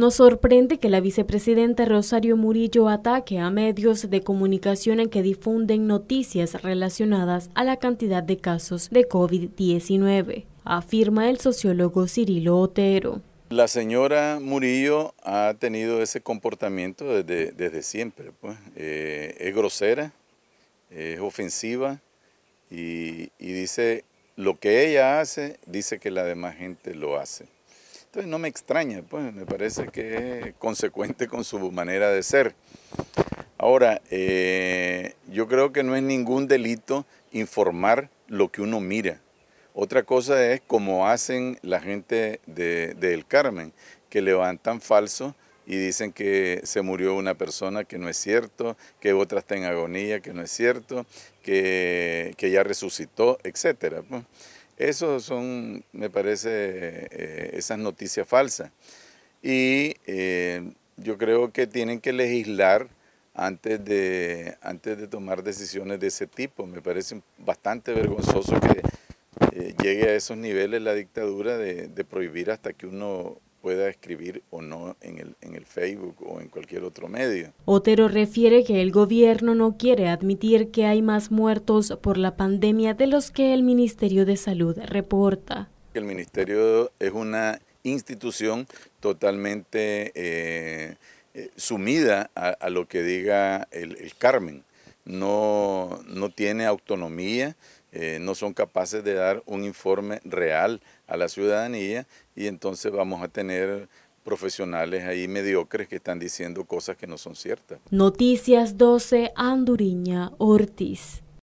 Nos sorprende que la vicepresidenta Rosario Murillo ataque a medios de comunicación en que difunden noticias relacionadas a la cantidad de casos de COVID-19, afirma el sociólogo Cirilo Otero. La señora Murillo ha tenido ese comportamiento desde, siempre. Pues. Eh, es grosera, es ofensiva y dice lo que ella hace, dice que la demás gente lo hace. Entonces no me extraña, pues me parece que es consecuente con su manera de ser. Ahora, eh, yo creo que no es ningún delito informar lo que uno mira. Otra cosa es como hacen la gente de, de El Carmen, que levantan falso y dicen que se murió una persona, que no es cierto, que otra está en agonía, que no es cierto, que, que ya resucitó, etcétera. Pues. Eso son, me parece, eh, esas noticias falsas. Y eh, yo creo que tienen que legislar antes de, antes de tomar decisiones de ese tipo. Me parece bastante vergonzoso que eh, llegue a esos niveles la dictadura de prohibir hasta que uno pueda escribir o no en el, en el Facebook o en cualquier otro medio. Otero refiere que el gobierno no quiere admitir que hay más muertos por la pandemia de los que el Ministerio de Salud reporta. El Ministerio es una institución totalmente eh, eh, sumida a, lo que diga el, Carmen. No, no tiene autonomía, eh, no son capaces de dar un informe real a la ciudadanía y entonces vamos a tener profesionales ahí mediocres que están diciendo cosas que no son ciertas. Noticias 12, Anduriña Ortiz.